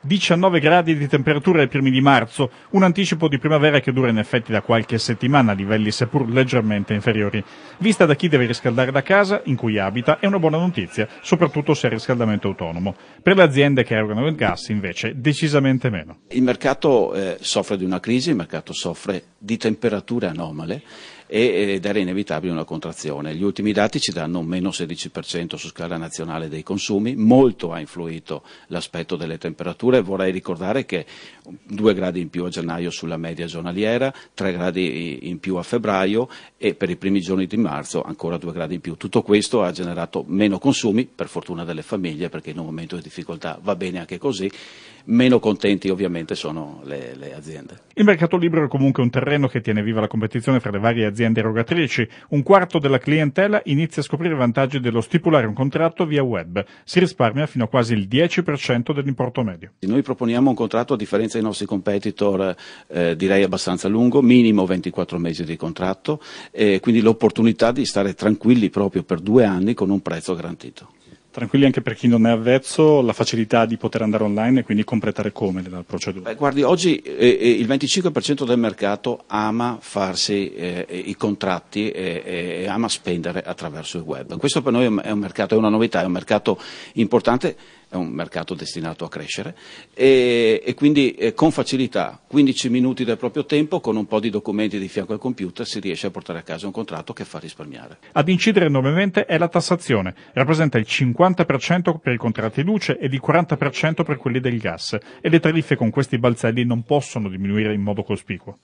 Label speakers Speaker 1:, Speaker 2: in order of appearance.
Speaker 1: 19 gradi di temperatura ai primi di marzo, un anticipo di primavera che dura in effetti da qualche settimana a livelli seppur leggermente inferiori. Vista da chi deve riscaldare la casa in cui abita è una buona notizia, soprattutto se è riscaldamento autonomo. Per le aziende che erogano il gas invece decisamente meno.
Speaker 2: Il mercato eh, soffre di una crisi, il mercato soffre di temperature anomale ed era inevitabile una contrazione. Gli ultimi dati ci danno un meno 16% su scala nazionale dei consumi, molto ha influito l'aspetto delle temperature temperature vorrei ricordare che 2 gradi in più a gennaio sulla media giornaliera, 3 gradi in più a febbraio e per i primi giorni di marzo ancora 2 gradi in più. Tutto questo ha generato meno consumi, per fortuna delle famiglie, perché in un momento di difficoltà va bene anche così meno contenti ovviamente sono le, le aziende.
Speaker 1: Il mercato libero è comunque un terreno che tiene viva la competizione fra le varie aziende erogatrici. Un quarto della clientela inizia a scoprire i vantaggi dello stipulare un contratto via web. Si risparmia fino a quasi il 10% dell'importo medio.
Speaker 2: Noi proponiamo un contratto a differenza dei nostri competitor eh, direi abbastanza lungo, minimo 24 mesi di contratto e quindi l'opportunità di
Speaker 1: stare tranquilli proprio per due anni con un prezzo garantito tranquilli anche per chi non è avvezzo, la facilità di poter andare online e quindi completare come la procedura?
Speaker 2: Beh, guardi, oggi eh, eh il 25% del mercato ama farsi eh, i contratti e, e, ama spendere attraverso il web. Questo per noi è un mercato, è una novità, è un mercato importante è un mercato destinato a crescere e, e quindi eh, con facilità, 15 minuti del proprio tempo, con un po' di documenti di fianco al computer si riesce a portare a casa un contratto che fa risparmiare.
Speaker 1: Ad incidere enormemente è la tassazione, rappresenta il 50% per i contratti luce ed il 40% per quelli del gas e le tariffe con questi balzelli non possono diminuire in modo cospicuo.